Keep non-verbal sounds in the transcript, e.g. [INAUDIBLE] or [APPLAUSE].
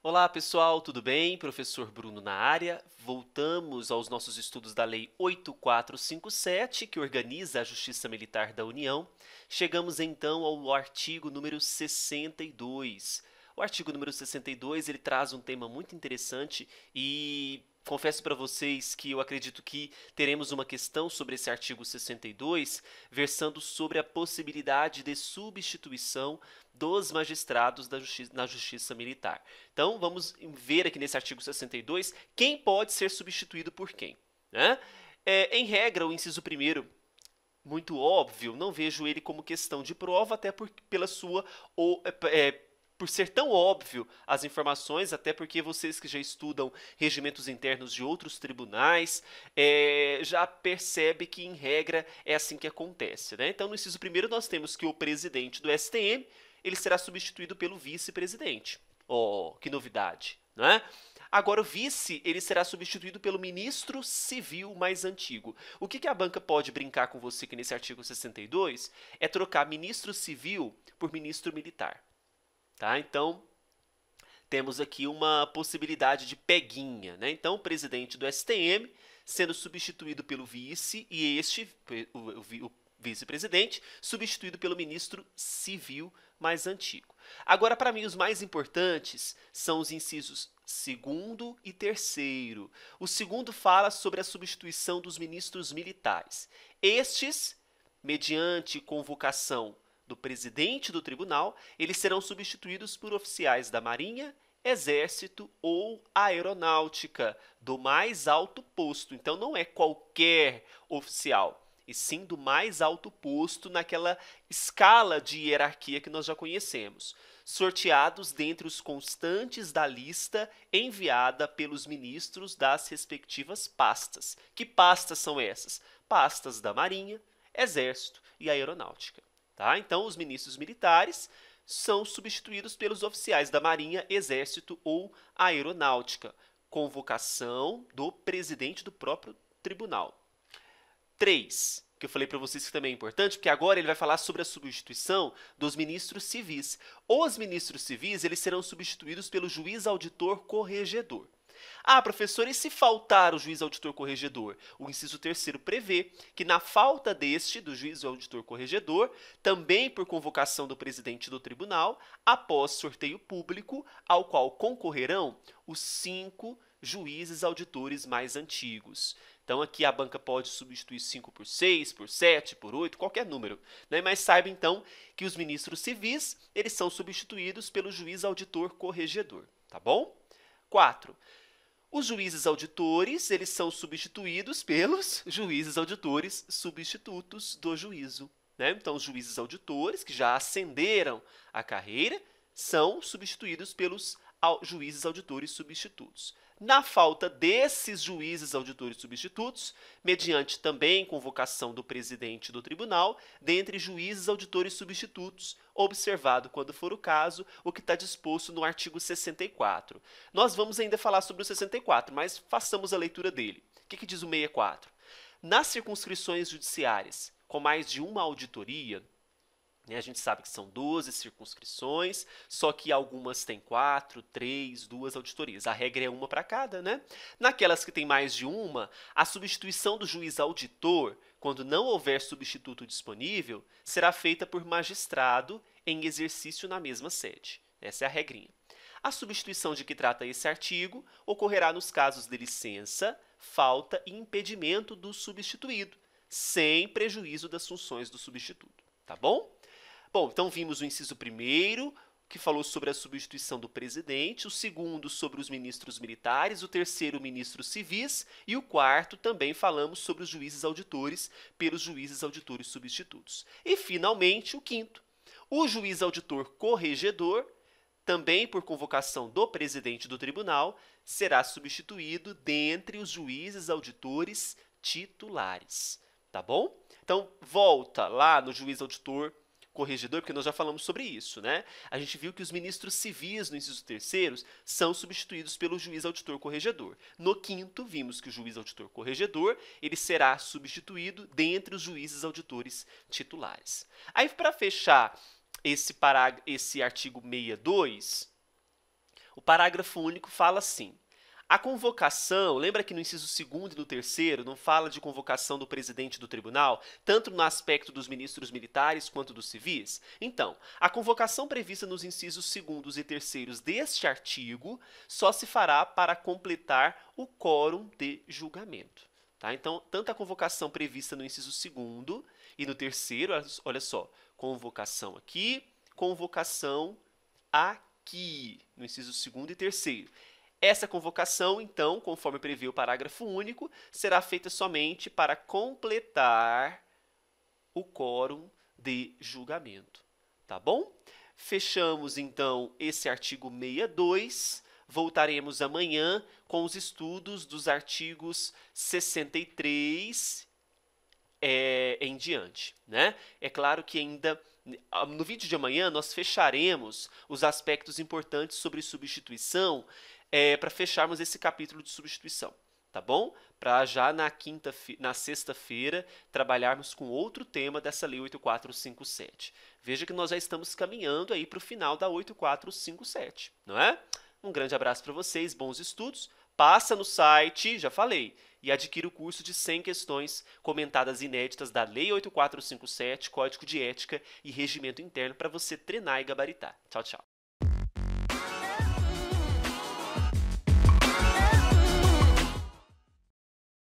Olá pessoal, tudo bem? Professor Bruno na área. Voltamos aos nossos estudos da Lei 8457, que organiza a Justiça Militar da União. Chegamos então ao artigo número 62. O artigo número 62 ele traz um tema muito interessante e Confesso para vocês que eu acredito que teremos uma questão sobre esse artigo 62, versando sobre a possibilidade de substituição dos magistrados da justiça, na justiça militar. Então, vamos ver aqui nesse artigo 62 quem pode ser substituído por quem. Né? É, em regra, o inciso 1 muito óbvio, não vejo ele como questão de prova, até por, pela sua ou, é, é por ser tão óbvio as informações, até porque vocês que já estudam regimentos internos de outros tribunais é, já percebe que, em regra, é assim que acontece. Né? Então, no inciso primeiro, nós temos que o presidente do STM ele será substituído pelo vice-presidente. Oh, que novidade, é? Agora, o vice ele será substituído pelo ministro civil mais antigo. O que, que a banca pode brincar com você que nesse artigo 62 é trocar ministro civil por ministro militar. Tá? Então, temos aqui uma possibilidade de peguinha. Né? Então, o presidente do STM sendo substituído pelo vice e este, o, o, o vice-presidente, substituído pelo ministro civil mais antigo. Agora, para mim, os mais importantes são os incisos segundo e terceiro. O segundo fala sobre a substituição dos ministros militares. Estes, mediante convocação do presidente do tribunal, eles serão substituídos por oficiais da Marinha, Exército ou Aeronáutica, do mais alto posto. Então, não é qualquer oficial e sim do mais alto posto naquela escala de hierarquia que nós já conhecemos, sorteados dentre os constantes da lista enviada pelos ministros das respectivas pastas. Que pastas são essas? Pastas da Marinha, Exército e Aeronáutica. Tá? Então, os ministros militares são substituídos pelos oficiais da Marinha, Exército ou Aeronáutica, convocação do presidente do próprio tribunal. 3 que eu falei para vocês que também é importante, porque agora ele vai falar sobre a substituição dos ministros civis. Os ministros civis, eles serão substituídos pelo juiz auditor corregedor. Ah, professor, e se faltar o juiz auditor corregedor? O inciso terceiro prevê que, na falta deste, do juiz auditor corregedor, também por convocação do presidente do tribunal, após sorteio público, ao qual concorrerão os cinco juízes auditores mais antigos. Então, aqui a banca pode substituir 5 por 6, por 7, por 8, qualquer número. Né? Mas saiba, então, que os ministros civis eles são substituídos pelo juiz auditor corregedor, tá bom? 4. Os juízes auditores, eles são substituídos pelos [LAUGHS] juízes auditores substitutos do juízo. Né? Então, os juízes auditores, que já ascenderam a carreira, são substituídos pelos juízes auditores substitutos. Na falta desses juízes auditores substitutos, mediante também convocação do presidente do tribunal, dentre juízes auditores substitutos, observado quando for o caso, o que está disposto no artigo 64. Nós vamos ainda falar sobre o 64, mas façamos a leitura dele. O que, que diz o 64? Nas circunscrições judiciárias com mais de uma auditoria, né? A gente sabe que são 12 circunscrições, só que algumas têm quatro, três, duas auditorias. A regra é uma para cada, né? Naquelas que tem mais de uma, a substituição do juiz auditor, quando não houver substituto disponível, será feita por magistrado em exercício na mesma sede. Essa é a regrinha. A substituição de que trata esse artigo ocorrerá nos casos de licença, falta e impedimento do substituído, sem prejuízo das funções do substituto. Tá bom? Bom, então vimos o inciso primeiro, que falou sobre a substituição do presidente, o segundo sobre os ministros militares, o terceiro ministros civis e o quarto também falamos sobre os juízes auditores pelos juízes auditores substitutos. E finalmente o quinto, o juiz auditor corregedor, também por convocação do presidente do tribunal, será substituído dentre os juízes auditores titulares, tá bom? Então volta lá no juiz auditor corregedor, porque nós já falamos sobre isso, né? A gente viu que os ministros civis no inciso terceiro são substituídos pelo juiz auditor corregedor. No quinto, vimos que o juiz auditor corregedor, ele será substituído dentre os juízes auditores titulares. Aí para fechar esse parágrafo, esse artigo 62, o parágrafo único fala assim: a convocação, lembra que no inciso segundo e no terceiro não fala de convocação do presidente do tribunal, tanto no aspecto dos ministros militares quanto dos civis? Então, a convocação prevista nos incisos 2 e terceiros deste artigo só se fará para completar o quórum de julgamento. Tá? Então, tanto a convocação prevista no inciso segundo e no terceiro, olha só, convocação aqui, convocação aqui, no inciso segundo e terceiro. Essa convocação, então, conforme prevê o parágrafo único, será feita somente para completar o quórum de julgamento. Tá bom? Fechamos, então, esse artigo 62. Voltaremos amanhã com os estudos dos artigos 63 é, em diante. Né? É claro que ainda ah, no vídeo de amanhã nós fecharemos os aspectos importantes sobre substituição é, para fecharmos esse capítulo de substituição, tá bom? Para já na quinta, na sexta-feira, trabalharmos com outro tema dessa Lei 8457. Veja que nós já estamos caminhando aí para o final da 8457, não é? Um grande abraço para vocês, bons estudos. Passa no site, já falei, e adquira o curso de 100 questões comentadas inéditas da Lei 8457, Código de Ética e Regimento Interno para você treinar e gabaritar. Tchau, tchau.